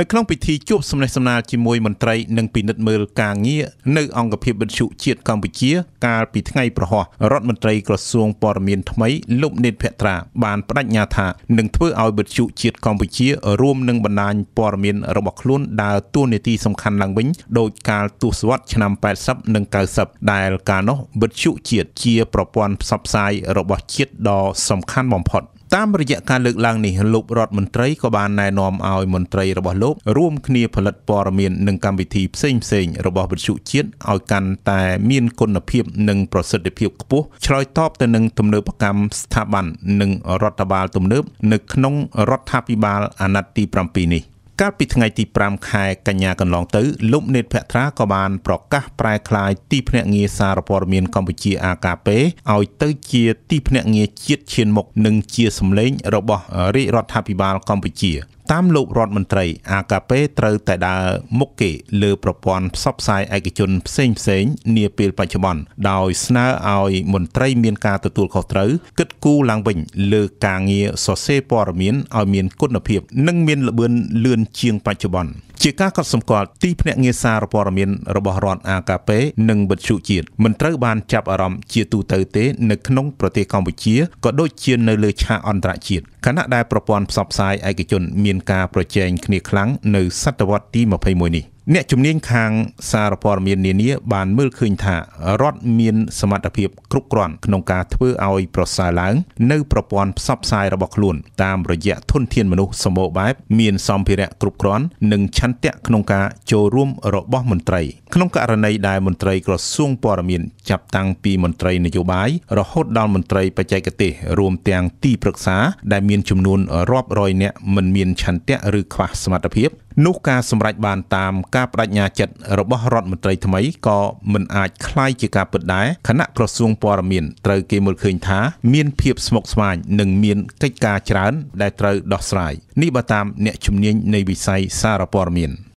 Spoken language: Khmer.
នៅក្នុងពិធីជួបសំណេះសំណាលជាមួយមន្ត្រីនិងពិនិត្យមើលការងារនៅអង្គភាពវិទ្យុជាតិកម្ពុជាកាលពីថ្ងៃប្រហោះរដ្ឋមន្ត្រីក្រសួងព័ត៌មានថ្មីលោកនេតភត្រាបានបដិញ្ញាថានឹងធ្វើឲ្យវិទ្យុជាតិកម្ពុជារួមនឹងបណ្ដាញព័ត៌មានរបស់ខ្លួនដើរតួនាទីសំខាន់ឡើងវិញដោយកាលទសវត្សឆ្នាំ80និង90ដែលកាលនោះវិទ្យុជាតិជាប្រព័ន្ធផ្សព្វផ្សាយរបស់ជាតិដ៏សំខាន់បំផុតតាមរយៈការលើកឡើងនេះលោករដ្ឋមន្ត្រីក៏បានណែនាំឲ្យមន្ត្រីរបស់លោក រួមគ្នាផលិតព័ត៌មាននិងកម្មវិធីផ្សេងផ្សេងរបស់វិទ្យុជាតិឲ្យកាន់តែមានគុណភាពនិងប្រសិទ្ធភាពខ្ពស់ឆ្លើយតបទៅនឹងទំនើបកម្មស្ថាប័ននិងរដ្ឋបាលទំនើប នៅក្នុងរដ្ឋាភិបាលអាណត្តិទី7នេះកាលពីថ្ងៃទី5ខែកញ្ញាកន្លងទៅលោកនេតភក្ត្រាក៏បានប្រកាសប្រែក្លាយទីភ្នាក់ងារសារព័ត៌មានកម្ពុជា AKP ឲ្យទៅជា ទីភ្នាក់ងារជាតិឈានមុខនិងជាសម្លេងរបស់រាជរដ្ឋាភិបាលកម្ពុជាតាមលោករដ្ឋមន្ត្រី អាកាពេត្រូវតែដើរមុខគេលើប្រព័ន្ធផ្សព្វផ្សាយឯកជនផ្សេងផ្សេងនាពេលបច្ចុប្បន្នដោយស្នើឲ្យមន្ត្រីមានការទទួលខុសត្រូវគិតគូរឡើងវិញលើការងារសរសេរព័ត៌មានឲ្យមានគុណភាពនិងមានល្បឿនលឿនជាងបច្ចុប្បន្នជាការកត់សម្គាល់ទីភ្នាក់ងារសារព័ត៌មានរបស់រដ្ឋអាកាពេនិងវិទ្យុជាតិមិនត្រូវបានចាប់អារម្មណ៍ជាទូទៅទេនៅក្នុងប្រទេសកម្ពុជាក៏ដូចជានៅលើឆាកអន្តរជាតិខណៈដែលប្រព័ន្ធផ្សព្វផ្សាយឯកជនមានការប្រជែងគ្នាខ្លាំងនៅសតវត្សទី21នេះអ្នកជំនាញខាងសារព័ត៌មាននានាបានមើលឃើញថារដ្ឋមានសមត្ថភាពគ្រប់គ្រាន់ក្នុងការធ្វើឲ្យប្រសើរឡើងនៅប្រព័ន្ធផ្សព្វផ្សាយរបស់ខ្លួនតាមរយៈធនធានមនុស្សសម្បូរបែប មានសម្ភារៈគ្រប់គ្រាន់និងឆន្ទៈក្នុងការចូលរួមរបស់មន្ត្រី ក្នុងករណីដែលមន្ត្រីក្រសួងព័ត៌មានចាប់តាំងពីមន្ត្រីនយោបាយរហូតដល់មន្ត្រីបច្ចេកទេសរួមទាំងទីប្រឹក្សា ដែលមានចំនួនរាប់រយនាក់មិនមានឆន្ទៈឬខ្វះសមត្ថភាពនោះការសម្រេចបានតាមការបដិញ្ញាចិត្តរបស់រដ្ឋមន្ត្រីថ្មីក៏មិនអាចคล้ายជាការពិតដែរគណៈក្រសួងព័ត៌មានត្រូវគេមើលឃើញថាមានភាពស្មុគស្មាញនិងមាន កិច្ចការច្រើន ដែលត្រូវដោះស្រាយនេះបើតាមអ្នកជំនាញនៃវិស័យសារព័ត៌មាន។